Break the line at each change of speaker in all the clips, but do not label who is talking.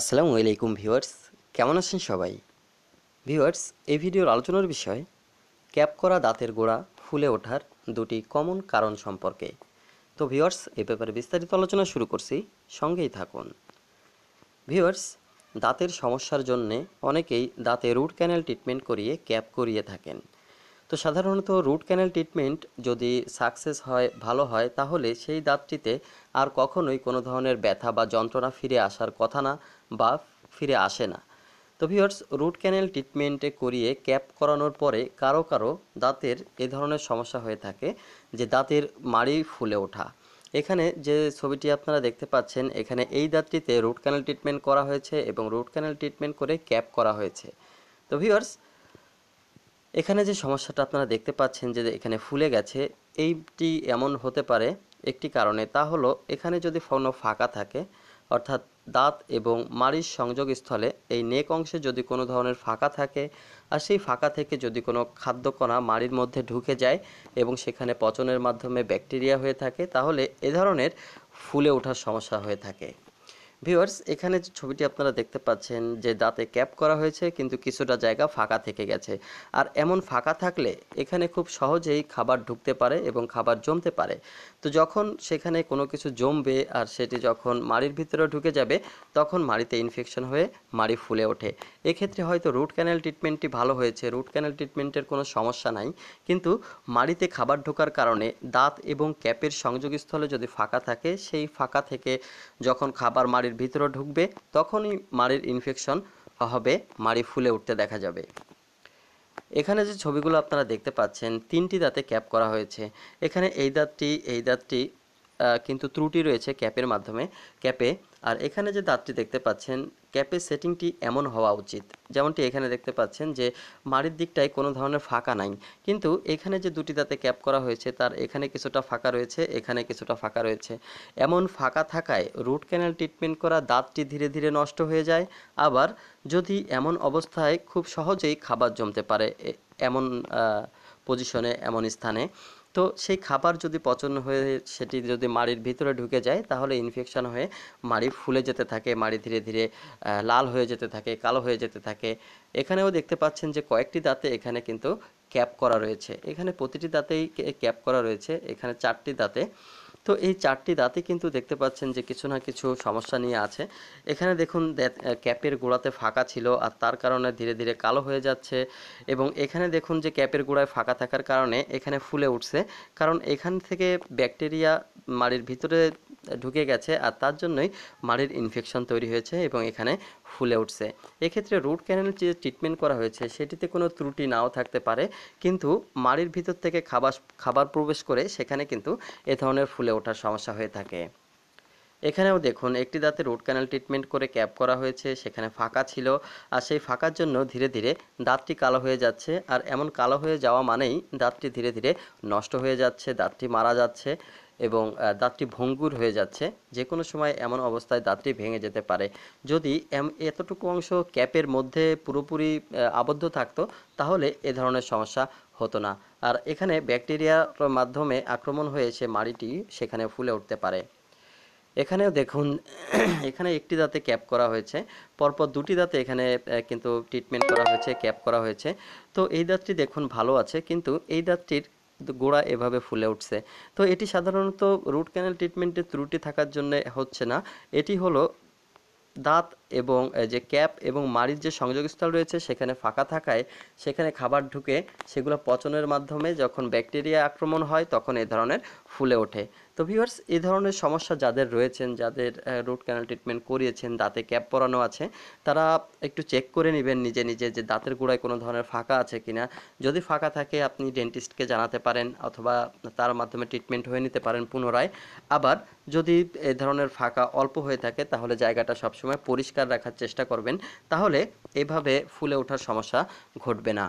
আসসালামু আলাইকুম ভিউয়ার্স কেমন আছেন সবাই ভিউয়ার্স এই ভিডিওর আলোচনার বিষয় ক্যাপ করা দাঁতের গোড়া ফুলে ওঠার দুটি কমন কারণ সম্পর্কে তো ভিউয়ার্স এ ব্যাপারে বিস্তারিত আলোচনা শুরু করছি সঙ্গেই থাকুন ভিউয়ার্স দাঁতের সমস্যার জন্যে অনেকেই দাঁতে রুট ক্যানেল ট্রিটমেন্ট করিয়ে ক্যাপ করিয়ে থাকেন তো সাধারণত রুট ক্যানেল ট্রিটমেন্ট যদি সাকসেস হয় ভালো হয় তাহলে সেই দাঁতটিতে আর কখনোই কোনো ধরনের ব্যথা বা যন্ত্রণা ফিরে আসার কথা না বা ফিরে আসে না তো ভিওর্স রুট ক্যানেল ট্রিটমেন্টে করিয়ে ক্যাপ করানোর পরে কারো কারো দাঁতের এ ধরনের সমস্যা হয়ে থাকে যে দাঁতের মাড়ি ফুলে ওঠা এখানে যে ছবিটি আপনারা দেখতে পাচ্ছেন এখানে এই দাঁতটিতে রুট ক্যানেল ট্রিটমেন্ট করা হয়েছে এবং রুট ক্যানেল ট্রিটমেন্ট করে ক্যাপ করা হয়েছে তো ভিওর্স এখানে যে সমস্যাটা আপনারা দেখতে পাচ্ছেন যে এখানে ফুলে গেছে এইটি এমন হতে পারে একটি কারণে তা হলো এখানে যদি কোনো ফাঁকা থাকে অর্থাৎ দাঁত এবং মাড়ির সংযোগস্থলে এই নেক অংশে যদি কোনো ধরনের ফাঁকা থাকে আর সেই ফাঁকা থেকে যদি কোনো খাদ্যকণা মাড়ির মধ্যে ঢুকে যায় এবং সেখানে পচনের মাধ্যমে ব্যাকটেরিয়া হয়ে থাকে তাহলে এ ধরনের ফুলে ওঠার সমস্যা হয়ে থাকে ভিউয়ার্স এখানে যে ছবিটি আপনারা দেখতে পাচ্ছেন যে দাঁতে ক্যাপ করা হয়েছে কিন্তু কিছুটা জায়গা ফাঁকা থেকে গেছে আর এমন ফাঁকা থাকলে এখানে খুব সহজেই খাবার ঢুকতে পারে এবং খাবার জমতে পারে তো যখন সেখানে কোনো কিছু জমবে আর সেটি যখন মাড়ির ভিতরে ঢুকে যাবে তখন মাড়িতে ইনফেকশন হয়ে মাড়ি ফুলে ওঠে এক্ষেত্রে হয়তো রুট ক্যানেল ট্রিটমেন্টটি ভালো হয়েছে রুট ক্যানেল ট্রিটমেন্টের কোনো সমস্যা নাই কিন্তু মাড়িতে খাবার ঢোকার কারণে দাঁত এবং ক্যাপের সংযোগস্থলে যদি ফাঁকা থাকে সেই ফাঁকা থেকে যখন খাবার মাড়ি মাড়ির ভিতরে ঢুকবে তখনই মাড়ির ইনফেকশন হবে মাড়ি ফুলে উঠতে দেখা যাবে এখানে যে ছবিগুলো আপনারা দেখতে পাচ্ছেন তিনটি দাঁতে ক্যাপ করা হয়েছে এখানে এই দাঁতটি এই দাঁতটি কিন্তু ত্রুটি রয়েছে ক্যাপের মাধ্যমে ক্যাপে আর এখানে যে দাঁতটি দেখতে পাচ্ছেন ক্যাপের সেটিংটি এমন হওয়া উচিত যেমনটি এখানে দেখতে পাচ্ছেন যে মাড়ির দিকটায় কোনো ধরনের ফাঁকা নাই কিন্তু এখানে যে দুটি দাঁতে ক্যাপ করা হয়েছে তার এখানে কিছুটা ফাঁকা রয়েছে এখানে কিছুটা ফাঁকা রয়েছে এমন ফাঁকা থাকায় রুট ক্যানেল ট্রিটমেন্ট করা দাঁতটি ধীরে ধীরে নষ্ট হয়ে যায় আবার যদি এমন অবস্থায় খুব সহজেই খাবার জমতে পারে এমন পজিশনে এমন স্থানে তো সেই খাবার যদি পচন হয়ে সেটি যদি মাড়ির ভিতরে ঢুকে যায় তাহলে ইনফেকশন হয়ে মাড়ি ফুলে যেতে থাকে মাড়ি ধীরে ধীরে লাল হয়ে যেতে থাকে কালো হয়ে যেতে থাকে এখানেও দেখতে পাচ্ছেন যে কয়েকটি দাঁতে এখানে কিন্তু ক্যাপ করা রয়েছে এখানে প্রতিটি দাঁতেই ক্যাপ করা রয়েছে এখানে চারটি দাঁতে তো এই চারটি দাঁতই কিন্তু দেখতে পাচ্ছেন যে কিছু না কিছু সমস্যা নিয়ে আছে এখানে দেখুন ক্যাপের গোড়াতে ফাঁকা ছিল আর তার কারণে ধীরে ধীরে কালো হয়ে যাচ্ছে এবং এখানে দেখুন যে ক্যাপের গোড়ায় ফাঁকা থাকার কারণে এখানে ফুলে উঠছে কারণ এখান থেকে ব্যাকটেরিয়া মাড়ির ভিতরে ঢুকে গেছে আর তার জন্যই মাড়ির ইনফেকশন তৈরি হয়েছে এবং এখানে ফুলে উঠছে এক্ষেত্রে রুট ক্যানেল যে ট্রিটমেন্ট করা হয়েছে সেটিতে কোনো ত্রুটি নাও থাকতে পারে কিন্তু মাড়ির ভিতর থেকে খাবার খাবার প্রবেশ করে সেখানে কিন্তু এ ধরনের ফুলে ওঠার সমস্যা হয়ে থাকে এখানেও দেখুন একটি দাঁতে রুট ক্যানেল ট্রিটমেন্ট করে ক্যাপ করা হয়েছে সেখানে ফাঁকা ছিল আর সেই ফাঁকার জন্য ধীরে ধীরে দাঁতটি কালো হয়ে যাচ্ছে আর এমন কালো হয়ে যাওয়া মানেই দাঁতটি ধীরে ধীরে নষ্ট হয়ে যাচ্ছে দাঁতটি মারা যাচ্ছে এবং দাঁতটি ভঙ্গুর হয়ে যাচ্ছে যে কোনো সময় এমন অবস্থায় দাঁতটি ভেঙে যেতে পারে যদি এতটুকু অংশ ক্যাপের মধ্যে পুরোপুরি আবদ্ধ থাকতো তাহলে এ ধরনের সমস্যা হতো না আর এখানে ব্যাকটেরিয়ার মাধ্যমে আক্রমণ হয়ে সে মাড়িটি সেখানে ফুলে উঠতে পারে এখানেও দেখুন এখানে একটি দাঁতে ক্যাপ করা হয়েছে পরপর দুটি দাঁতে এখানে কিন্তু ট্রিটমেন্ট করা হয়েছে ক্যাপ করা হয়েছে তো এই দাঁতটি দেখুন ভালো আছে কিন্তু এই দাঁতটির কিন্তু গোড়া এভাবে ফুলে উঠছে তো এটি সাধারণত রুট ক্যানেল ট্রিটমেন্টে ত্রুটি থাকার জন্য হচ্ছে না এটি হলো দাঁত এবং যে ক্যাপ এবং মাড়ির যে সংযোগস্থল রয়েছে সেখানে ফাঁকা থাকায় সেখানে খাবার ঢুকে সেগুলো পচনের মাধ্যমে যখন ব্যাকটেরিয়া আক্রমণ হয় তখন এ ধরনের ফুলে ওঠে তো ভিউয়ার্স এ ধরনের সমস্যা যাদের রয়েছেন যাদের রুট ক্যানাল ট্রিটমেন্ট করিয়েছেন দাঁতে ক্যাপ পরানো আছে তারা একটু চেক করে নেবেন নিজে নিজে যে দাঁতের গোড়ায় কোনো ধরনের ফাঁকা আছে কিনা যদি ফাঁকা থাকে আপনি ডেন্টিস্টকে জানাতে পারেন অথবা তার মাধ্যমে ট্রিটমেন্ট হয়ে নিতে পারেন পুনরায় আবার যদি এ ধরনের ফাঁকা অল্প হয়ে থাকে তাহলে জায়গাটা সবসময় পরিষ্কার পরিষ্কার রাখার চেষ্টা করবেন তাহলে এভাবে ফুলে ওঠার সমস্যা ঘটবে না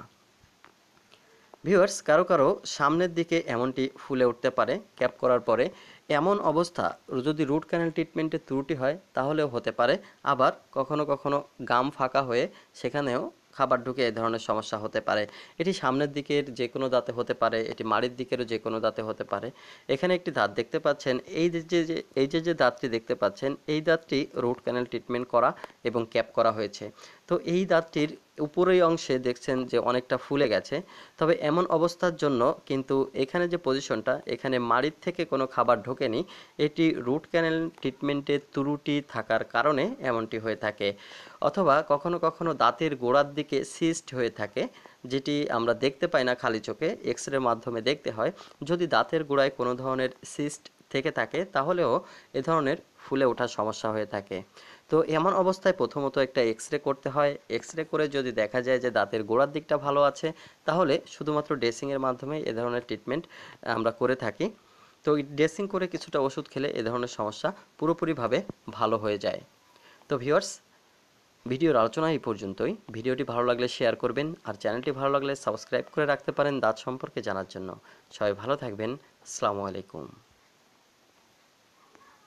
ভিউয়ার্স কারো কারো সামনের দিকে এমনটি ফুলে উঠতে পারে ক্যাপ করার পরে এমন অবস্থা যদি রুট ক্যানেল ট্রিটমেন্টের ত্রুটি হয় তাহলেও হতে পারে আবার কখনো কখনো গাম ফাঁকা হয়ে সেখানেও খাবার ঢুকে এ ধরনের সমস্যা হতে পারে এটি সামনের দিকের যে কোনো দাঁতে হতে পারে এটি মাড়ির দিকেরও যে কোনো দাঁতে হতে পারে এখানে একটি দাঁত দেখতে পাচ্ছেন এই যে যে এই যে যে দাঁতটি দেখতে পাচ্ছেন এই দাঁতটি রুট ক্যানেল ট্রিটমেন্ট করা এবং ক্যাপ করা হয়েছে তো এই দাঁতটির উপরের অংশে দেখছেন যে অনেকটা ফুলে গেছে তবে এমন অবস্থার জন্য কিন্তু এখানে যে পজিশনটা এখানে মাড়ির থেকে কোনো খাবার ঢোকেনি এটি রুট ক্যানেল ট্রিটমেন্টের ত্রুটি থাকার কারণে এমনটি হয়ে থাকে অথবা কখনো কখনো দাঁতের গোড়ার দিকে সিস্ট হয়ে থাকে যেটি আমরা দেখতে পাই না খালি চোখে এক্স মাধ্যমে দেখতে হয় যদি দাঁতের গোড়ায় কোনো ধরনের সিস্ট থেকে থাকে তাহলেও এ ধরনের ফুলে ওঠার সমস্যা হয়ে থাকে তো এমন অবস্থায় প্রথমত একটা এক্স রে করতে হয় এক্স রে করে যদি দেখা যায় যে দাঁতের গোড়ার দিকটা ভালো আছে তাহলে শুধুমাত্র ড্রেসিংয়ের মাধ্যমে এ ধরনের ট্রিটমেন্ট আমরা করে থাকি তো ড্রেসিং করে কিছুটা ওষুধ খেলে এ ধরনের সমস্যা পুরোপুরিভাবে ভালো হয়ে যায় তো ভিউয়ার্স ভিডিওর আলোচনা এই পর্যন্তই ভিডিওটি ভালো লাগলে শেয়ার করবেন আর চ্যানেলটি ভালো লাগলে সাবস্ক্রাইব করে রাখতে পারেন দাঁত সম্পর্কে জানার জন্য সবাই ভালো থাকবেন আসসালামু আলাইকুম